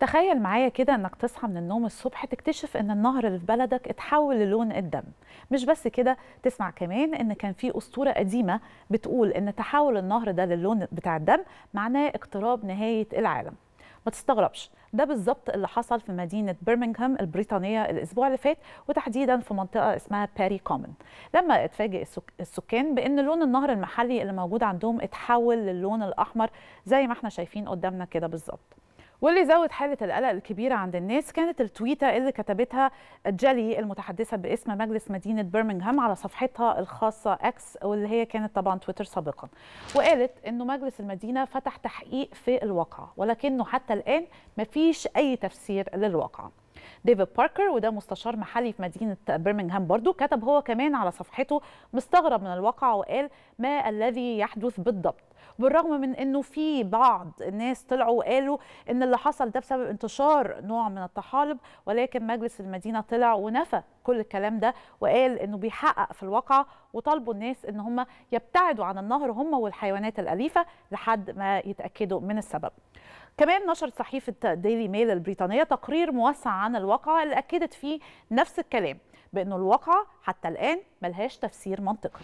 تخيل معايا كده انك تصحى من النوم الصبح تكتشف ان النهر اللي في بلدك اتحول للون الدم مش بس كده تسمع كمان ان كان في اسطوره قديمه بتقول ان تحول النهر ده للون بتاع الدم معناه اقتراب نهايه العالم ما تستغربش ده بالظبط اللي حصل في مدينة برمنغهام البريطانية الأسبوع اللي فات وتحديدا في منطقة اسمها باري كومن لما اتفاجئ السكان بأن لون النهر المحلي اللي موجود عندهم اتحول للون الأحمر زي ما احنا شايفين قدامنا كده بالظبط واللي زود حالة القلق الكبيرة عند الناس كانت التويتة اللي كتبتها جالي المتحدثة باسم مجلس مدينة برمنغهام على صفحتها الخاصة اكس واللي هي كانت طبعا تويتر سابقا وقالت انه مجلس المدينة فتح تحقيق في الواقع ولكنه حتى الآن مفيش أي تفسير للواقع ديفيد باركر وده مستشار محلي في مدينة برمنغهام برضو كتب هو كمان على صفحته مستغرب من الواقع وقال ما الذي يحدث بالضبط بالرغم من انه في بعض الناس طلعوا وقالوا ان اللي حصل ده بسبب انتشار نوع من الطحالب ولكن مجلس المدينه طلع ونفى كل الكلام ده وقال انه بيحقق في الواقعه وطالبوا الناس ان هم يبتعدوا عن النهر هم والحيوانات الاليفه لحد ما يتاكدوا من السبب. كمان نشرت صحيفه ديلي ميل البريطانيه تقرير موسع عن الواقعه اللي اكدت فيه نفس الكلام بأن الواقعه حتى الان ملهاش تفسير منطقي.